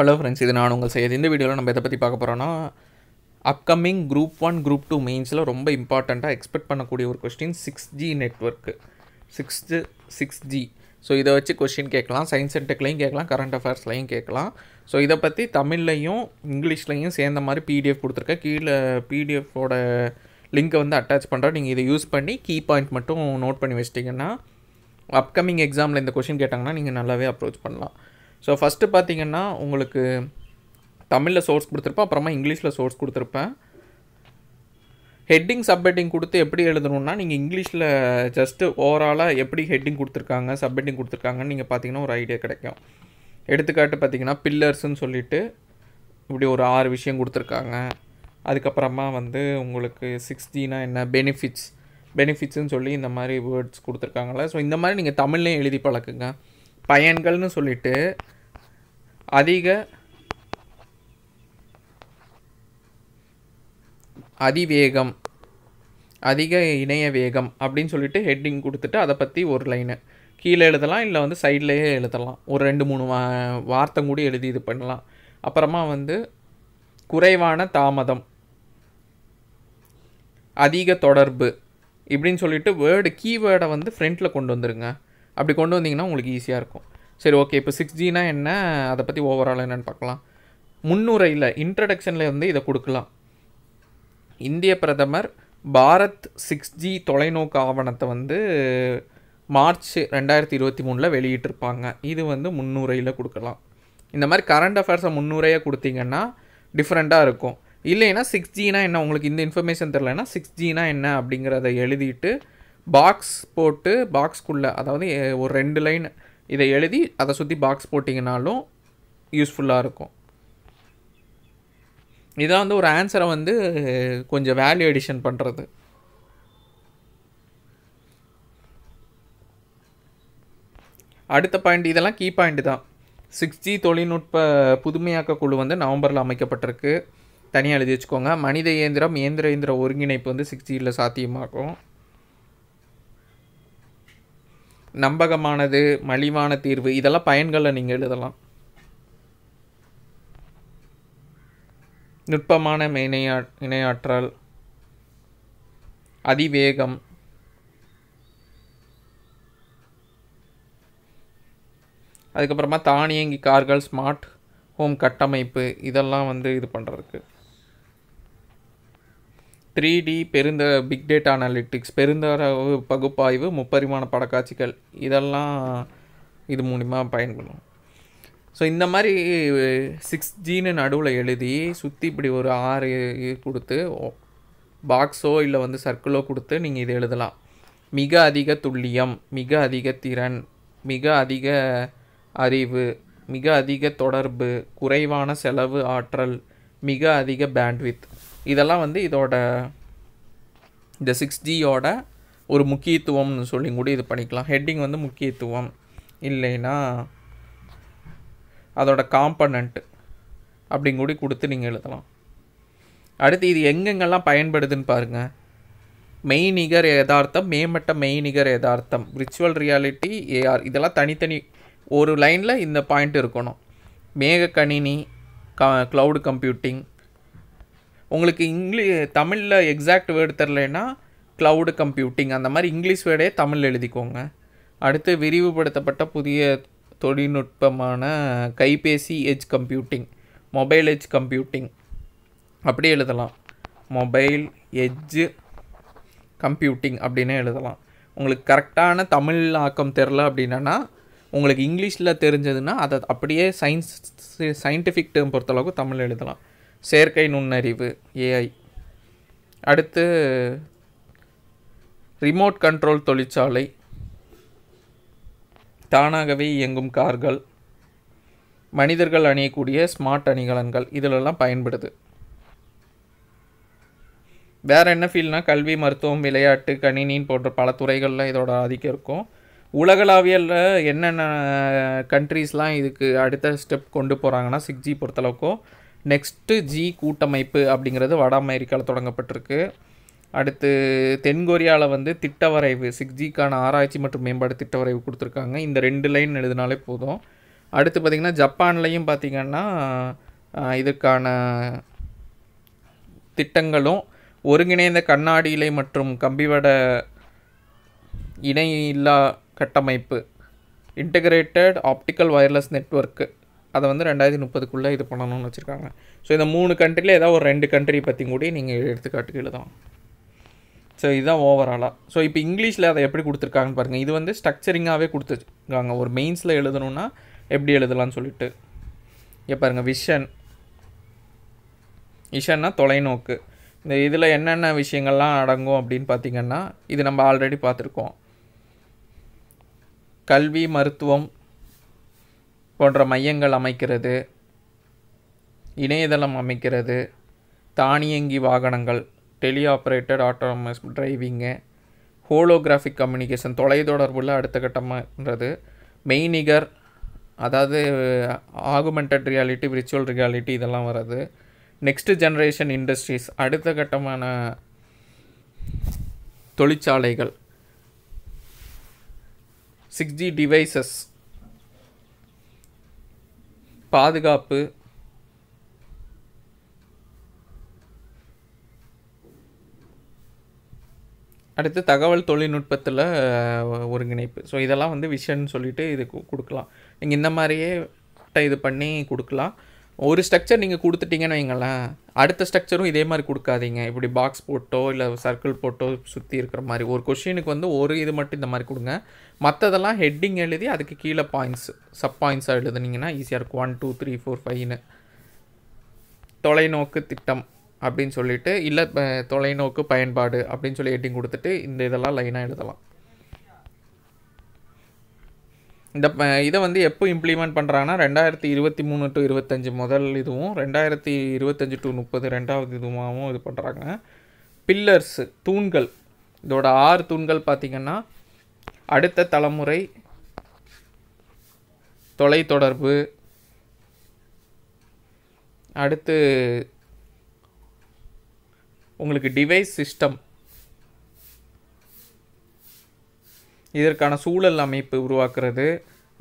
hello friends இது நான் உங்கள் செய்யுது இந்த வீடியோவில் நம்ம எதை பற்றி பார்க்க போகிறோன்னா upcoming group one group two மெயின்ஸில் ரொம்ப இம்பார்ட்டண்ட்டாக எக்ஸ்பெக்ட் பண்ணக்கூடிய ஒரு question six G network sixth six G so இதை வச்சு கொஷின் கேட்கலாம் சயின்ஸ் அண்ட் டெக்லையும் கேட்கலாம் கரண்ட் அஃபேர்ஸ்லையும் கேட்கலாம் ஸோ இதை பற்றி தமிழ்லையும் இங்கிலீஷ்லையும் சேர்ந்த மாதிரி பிடிஎஃப் கொடுத்துருக்கேன் கீழே பிடிஎஃபோட லிங்க்கை வந்து அட்டாச் பண்ணுறோம் நீங்கள் இதை யூஸ் பண்ணி கீ பாயிண்ட் மட்டும் நோட் பண்ணி வச்சிட்டிங்கன்னா அப்கமிங் எக்ஸாமில் இந்த கொஷின் கேட்டாங்கன்னா நீங்கள் நல்லாவே அப்ரோச் பண்ணலாம் ஸோ ஃபஸ்ட்டு பார்த்திங்கன்னா உங்களுக்கு தமிழில் சோர்ஸ் கொடுத்துருப்பேன் அப்புறமா இங்கிலீஷில் சோர்ஸ் கொடுத்துருப்பேன் ஹெட்டிங் சப்ஹெட்டிங் கொடுத்து எப்படி எழுதணும்னா நீங்கள் இங்கிலீஷில் ஜஸ்ட்டு ஓவராலாக எப்படி ஹெட்டிங் கொடுத்துருக்காங்க சப்ஹெட்டிங் கொடுத்துருக்காங்கன்னு நீங்கள் பார்த்தீங்கன்னா ஒரு ஐடியா கிடைக்கும் எடுத்துக்காட்டு பார்த்தீங்கன்னா பில்லர்ஸ்ன்னு சொல்லிட்டு இப்படி ஒரு ஆறு விஷயம் கொடுத்துருக்காங்க அதுக்கப்புறமா வந்து உங்களுக்கு சிக்ஸ்டினா என்ன பெனிஃபிட்ஸ் பெனிஃபிட்ஸ்ன்னு சொல்லி இந்த மாதிரி வேர்ட்ஸ் கொடுத்துருக்காங்களா ஸோ இந்த மாதிரி நீங்கள் தமிழ்லேயும் எழுதி பழக்குங்க பயன்கள்னு சொல்லிட்டு அதிக அதிவேகம் அதிக இணைய வேகம் அப்படின்னு சொல்லிட்டு ஹெட்டிங் கொடுத்துட்டு அதை பற்றி ஒரு லைனு கீழே எழுதலாம் இல்லை வந்து சைட்லேயே எழுதலாம் ஒரு ரெண்டு மூணு வா வார்த்தை கூட எழுதி இது பண்ணலாம் அப்புறமா வந்து குறைவான தாமதம் அதிக தொடர்பு இப்படின்னு சொல்லிட்டு வேர்டு கீவேர்டை வந்து ஃப்ரண்ட்டில் கொண்டு வந்துருங்க அப்படி கொண்டு வந்தீங்கன்னா உங்களுக்கு ஈஸியாக இருக்கும் சரி ஓகே இப்போ சிக்ஸ் ஜினா என்ன அதை பற்றி ஓவரால் என்னென்னு பார்க்கலாம் முன்னுரையில் இன்ட்ரடக்ஷனில் வந்து இதை கொடுக்கலாம் இந்திய பிரதமர் பாரத் சிக்ஸ் ஜி தொலைநோக்கு ஆவணத்தை வந்து மார்ச் ரெண்டாயிரத்தி இருபத்தி மூணில் வெளியிட்டிருப்பாங்க இது வந்து முன்னுரையில் கொடுக்கலாம் இந்த மாதிரி கரண்ட் அஃபேர்ஸை முன்னுரையாக கொடுத்தீங்கன்னா டிஃப்ரெண்ட்டாக இருக்கும் இல்லைன்னா சிக்ஸ் ஜினா என்ன உங்களுக்கு இந்த இன்ஃபர்மேஷன் தெரிலனா சிக்ஸ் ஜினா என்ன அப்படிங்கிறத எழுதிட்டு பாக்ஸ் போட்டு பாக்ஸ்க்குள்ளே அதாவது ஒரு ரெண்டு லைன் இதை எழுதி அதை சுற்றி பாக்ஸ் போட்டிங்கனாலும் யூஸ்ஃபுல்லாக இருக்கும் இதான் வந்து ஒரு ஆன்சரை வந்து கொஞ்சம் வேல்யூ எடிஷன் பண்ணுறது அடுத்த பாயிண்ட் இதெல்லாம் கீ பாயிண்ட் தான் சிக்ஸ் ஜி தொழில்நுட்ப புதுமையாக்க குழு வந்து நவம்பரில் அமைக்கப்பட்டிருக்கு தனியாக எழுதி வச்சுக்கோங்க மனித இயந்திரம் இயந்திர இயந்திர ஒருங்கிணைப்பு வந்து சிக்ஸ் ஜியில் சாத்தியமாகும் நம்பகமானது மலிவான தீர்வு இதெல்லாம் பயன்களை நீங்கள் எழுதலாம் நுட்பமான இணையா இணையாற்றல் அதிவேகம் அதுக்கப்புறமா தானியங்கி கார்கள் ஸ்மார்ட் ஹோம் கட்டமைப்பு இதெல்லாம் வந்து இது பண்ணுறதுக்கு த்ரீ டி பெருந்த பிக் டேட்டா அனாலிட்டிக்ஸ் பெருந்தரவு பகுப்பாய்வு முப்பரிமாண படக்காட்சிகள் இதெல்லாம் இது மூலிமா பயன்படும் ஸோ இந்த மாதிரி சிக்ஸ் ஜீனு நடுவில் எழுதி சுற்றி இப்படி ஒரு ஆறு கொடுத்து பாக்ஸோ இல்லை வந்து சர்க்கிளோ கொடுத்து நீங்கள் இது எழுதலாம் மிக அதிக துல்லியம் மிக அதிக திறன் மிக அதிக அறிவு மிக அதிக தொடர்பு குறைவான செலவு ஆற்றல் மிக அதிக பேண்ட்வித் இதெல்லாம் வந்து இதோட இந்த சிக்ஸ் ஜியோட ஒரு முக்கியத்துவம்னு சொல்லி கூட இது பண்ணிக்கலாம் ஹெட்டிங் வந்து முக்கியத்துவம் இல்லைன்னா அதோட காம்பனண்ட் அப்படின்னு கூட கொடுத்து நீங்கள் எழுதலாம் அடுத்து இது எங்கெங்கெல்லாம் பயன்படுதுன்னு பாருங்கள் மெய்நிகர் யதார்த்தம் மேம்பட்ட மெய்நிகர் யதார்த்தம் விர்ச்சுவல் ரியாலிட்டி ஏஆர் இதெல்லாம் தனித்தனி ஒரு லைனில் இந்த பாயிண்ட் இருக்கணும் மேக கணினி க க்ளவுடு கம்ப்யூட்டிங் உங்களுக்கு இங்கிலீ தமிழில் எக்ஸாக்ட் வேர்டு தெரிலனா க்ளவுடு கம்ப்யூட்டிங் அந்த மாதிரி இங்கிலீஷ் வேர்டே தமிழ் எழுதிக்கோங்க அடுத்து விரிவுபடுத்தப்பட்ட புதிய தொழில்நுட்பமான கைபேசி edge computing mobile edge computing அப்படி எழுதலாம் மொபைல் எஜ்ஜு கம்ப்யூட்டிங் அப்படின்னு எழுதலாம் உங்களுக்கு கரெக்டான தமிழ் ஆக்கம் தெரில அப்படின்னா உங்களுக்கு இங்கிலீஷில் தெரிஞ்சதுன்னா அதை அப்படியே சயின்ஸ் சயின்டிஃபிக் டேர்ம் பொறுத்தளவுக்கு தமிழ் எழுதலாம் செயற்கை நுண்ணறிவு ஏஐ அடுத்து ரிமோட் கண்ட்ரோல் தொழிற்சாலை தானாகவே இயங்கும் கார்கள் மனிதர்கள் அணியக்கூடிய ஸ்மார்ட் அணிகலன்கள் இதிலெல்லாம் பயன்படுது வேறு என்ன ஃபீல்னால் கல்வி மருத்துவம் விளையாட்டு கணினின் போன்ற பல துறைகளில் இதோட ஆதிக்கம் இருக்கும் உலகளாவியலில் என்னென்ன கண்ட்ரீஸ்லாம் இதுக்கு அடுத்த ஸ்டெப் கொண்டு போகிறாங்கன்னா சிக்ஸ் ஜி பொறுத்தளவுக்கும் நெக்ஸ்ட்டு ஜி கூட்டமைப்பு அப்படிங்கிறது வட அமெரிக்காவில் தொடங்கப்பட்டிருக்கு அடுத்து தென்கொரியாவில் வந்து திட்டவரைவு சிக்ஸ் ஜிக்கான ஆராய்ச்சி மற்றும் மேம்பாடு திட்டவரைவு கொடுத்துருக்காங்க இந்த ரெண்டு லைன் எழுதினாலே போதும் அடுத்து பார்த்திங்கன்னா ஜப்பான்லேயும் பார்த்திங்கன்னா இதுக்கான திட்டங்களும் ஒருங்கிணைந்த கண்ணாடி இலை மற்றும் கம்பிவட இணையில்லா கட்டமைப்பு இன்டகிரேட்டட் ஆப்டிக்கல் ஒயர்லெஸ் நெட்ஒர்க்கு அதை வந்து ரெண்டாயிரத்தி முப்பதுக்குள்ளே இது பண்ணணும்னு வச்சுருக்காங்க ஸோ இந்த மூணு கண்ட்ரியில் ஏதாவது ஒரு ரெண்டு கண்ட்ரி பற்றி கூட நீங்கள் எடுத்துக்காட்டுக்கு எழுதலாம் ஸோ இதுதான் ஓவராலாக ஸோ இப்போ இங்கிலீஷில் அதை எப்படி கொடுத்துருக்காங்கன்னு பாருங்கள் இது வந்து ஸ்ட்ரக்சரிங்காகவே கொடுத்துருக்காங்க ஒரு மெயின்ஸில் எழுதணுன்னா எப்படி எழுதலாம்னு சொல்லிட்டு இங்கே பாருங்கள் விஷன் விஷன்னா தொலைநோக்கு இந்த இதில் என்னென்ன விஷயங்கள்லாம் அடங்கும் அப்படின்னு பார்த்திங்கன்னா இது நம்ம ஆல்ரெடி பார்த்துருக்கோம் கல்வி மருத்துவம் போன்ற மையங்கள் அமைக்கிறது இணையதளம் அமைக்கிறது தானியங்கி வாகனங்கள் tele operated autonomous driving holographic communication தொலைத்தொடர்புல அடுத்த கட்டமாகன்றது மெய்நிகர் அதாவது ஆகுமெண்டட் ரியாலிட்டி விர்ச்சுவல் ரியாலிட்டி இதெல்லாம் வர்றது நெக்ஸ்ட் ஜென்ரேஷன் இண்டஸ்ட்ரீஸ் அடுத்த கட்டமான தொழிற்சாலைகள் சிக்ஸ் ஜி டிவைசஸ் பாதுகாப்பு அடுத்து தகவல் தொழில்நுட்பத்தில் ஒருங்கிணைப்பு ஸோ இதெல்லாம் வந்து விஷன் சொல்லிவிட்டு இது கொடுக்கலாம் நீங்கள் இந்த மாதிரியே இது பண்ணி கொடுக்கலாம் ஒரு ஸ்ட்ரக்சர் நீங்கள் கொடுத்துட்டீங்கன்னு வைங்களேன் அடுத்த ஸ்ட்ரக்சரும் இதே மாதிரி கொடுக்காதீங்க இப்படி பாக்ஸ் போட்டோ இல்லை சர்க்கிள் போட்டோ சுற்றி இருக்கிற மாதிரி ஒரு கொஷினுக்கு வந்து ஒரு இது மட்டும் இந்த மாதிரி கொடுங்க மற்றதெல்லாம் ஹெட்டிங் எழுதி அதுக்கு கீழே பாயிண்ட்ஸ் சப் பாயிண்ட்ஸாக எழுதுனீங்கன்னா ஈஸியாக இருக்கும் ஒன் டூ த்ரீ ஃபோர் ஃபைவ்னு தொலைநோக்கு திட்டம் அப்படின்னு சொல்லிட்டு இல்லை தொலைநோக்கு பயன்பாடு அப்படின்னு சொல்லி ஹெட்டிங் கொடுத்துட்டு இந்த இதெல்லாம் லைனாக எழுதலாம் இந்த இதை வந்து எப்போ இம்ப்ளிமெண்ட் பண்ணுறாங்கன்னா ரெண்டாயிரத்தி இருபத்தி மூணு டு இருபத்தஞ்சி முதல் இதுவும் ரெண்டாயிரத்தி இருபத்தஞ்சி டு முப்பது ரெண்டாவது இதுவாகவும் இது பண்ணுறாங்க பில்லர்ஸு தூண்கள் இதோட ஆறு தூண்கள் பார்த்திங்கன்னா அடுத்த தலைமுறை தொலைத்தொடர்பு அடுத்து உங்களுக்கு டிவைஸ் சிஸ்டம் இதற்கான சூழல் அமைப்பு உருவாக்குறது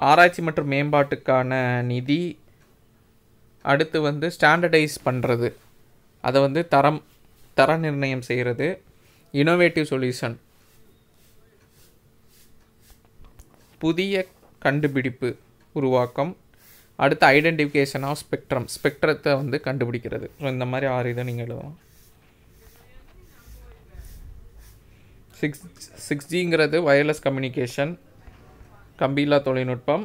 ஆராய்ச்சி மற்றும் மேம்பாட்டுக்கான நிதி அடுத்து வந்து ஸ்டாண்டர்டைஸ் பண்ணுறது அதை வந்து தரம் தர நிர்ணயம் செய்கிறது இனோவேட்டிவ் சொல்யூஷன் புதிய கண்டுபிடிப்பு உருவாக்கம் அடுத்து ஐடென்டிஃபிகேஷன் ஆஃப் ஸ்பெக்ட்ரம் ஸ்பெக்ட்ரத்தை வந்து கண்டுபிடிக்கிறது ஸோ இந்த மாதிரி ஆறு இதை நீங்கள் எழுதலாம் சிக்ஸ் சிக்ஸ் ஜிங்கிறது வயர்லெஸ் கம்யூனிகேஷன் கம்பீலா தொழில்நுட்பம்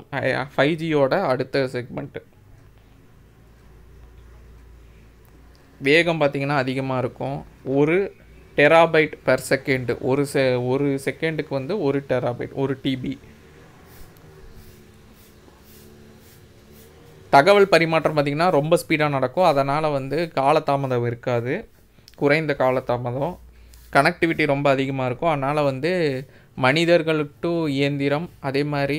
ஃபைவ் ஜியோட அடுத்த செக்மெண்ட்டு வேகம் பார்த்திங்கன்னா அதிகமாக இருக்கும் ஒரு டெராபைட் பெர் செகண்டு ஒரு செ ஒரு செகண்டுக்கு வந்து ஒரு டெராபைட் ஒரு டிபி தகவல் பரிமாற்றம் பார்த்திங்கன்னா ரொம்ப ஸ்பீடாக நடக்கும் அதனால் வந்து காலதாமதம் இருக்காது குறைந்த காலதாமதம் கனெக்டிவிட்டி ரொம்ப அதிகமாக இருக்கும் அதனால் வந்து மனிதர்கள் டு இயந்திரம் அதே மாதிரி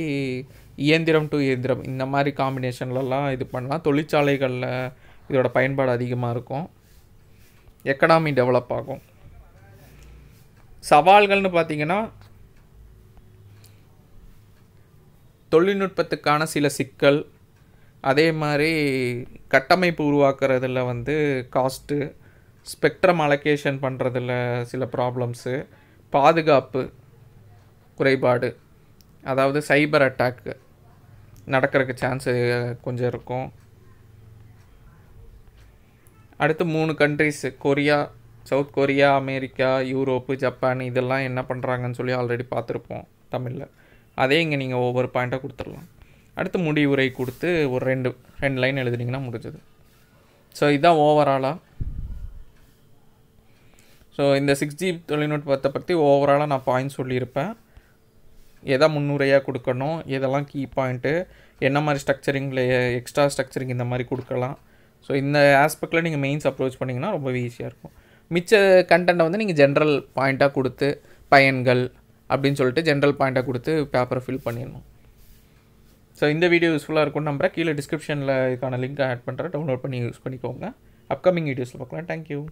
இயந்திரம் டு இயந்திரம் இந்த மாதிரி காம்பினேஷன்லலாம் இது பண்ணலாம் தொழிற்சாலைகளில் இதோட பயன்பாடு அதிகமாக இருக்கும் எக்கனாமி டெவலப் ஆகும் சவால்கள்னு பார்த்திங்கன்னா தொழில்நுட்பத்துக்கான சில சிக்கல் அதே மாதிரி கட்டமைப்பு உருவாக்குறதில் வந்து காஸ்ட்டு ஸ்பெக்ட்ரம் அலகேஷன் பண்ணுறதில் சில ப்ராப்ளம்ஸு பாதுகாப்பு குறைபாடு அதாவது சைபர் அட்டாக்கு நடக்கிறதுக்கு சான்ஸு கொஞ்சம் இருக்கும் அடுத்து மூணு countries Korea south Korea America Europe Japan இதெல்லாம் என்ன பண்ணுறாங்கன்னு சொல்லி ஆல்ரெடி பார்த்துருப்போம் தமிழில் அதே இங்கே நீங்கள் ஒவ்வொரு பாயிண்ட்டாக கொடுத்துடலாம் அடுத்து முடிவுரை கொடுத்து ஒரு ரெண்டு ரெண்டு லைன் எழுதுனீங்கன்னா முடிஞ்சது ஸோ இதுதான் ஓவராலாக ஸோ இந்த சிக்ஸ் ஜி தொழில்நுட்பத்தை பற்றி ஓவராலாக நான் பாயிண்ட் சொல்லியிருப்பேன் எதை முன்னுரையாக கொடுக்கணும் எதெல்லாம் கீ பாயிண்ட்டு என்ன மாதிரி ஸ்ட்ரக்சரிங்கில் எக்ஸ்ட்ரா ஸ்ட்ரக்சரிங் இந்த மாதிரி கொடுக்கலாம் ஸோ இந்த ஆஸ்பெக்டில் நீங்கள் மெயின்ஸ் அப்ரோச் பண்ணிங்கன்னா ரொம்ப ஈஸியாக இருக்கும் மிச்ச கண்டென்ட்டை வந்து நீங்கள் ஜென்ரல் பாயிண்ட்டாக கொடுத்து பயன்கள் அப்படின்னு சொல்லிட்டு ஜென்ரல் பாயிண்ட்டாக கொடுத்து பேப்பரை ஃபில் பண்ணிடணும் ஸோ இந்த வீடியோ யூஸ்ஃபுல்லாக இருக்கும்னு நம்புகிறேன் கீழே டிஸ்கிரிப்ஷனில் இதுக்கான லிங்க் ஆட் பண்ணுறேன் டவுன்லோட் பண்ணி யூஸ் பண்ணிக்கோங்க அப்கமிங் வீடியோஸில் பார்க்கலாம் தேங்க்யூ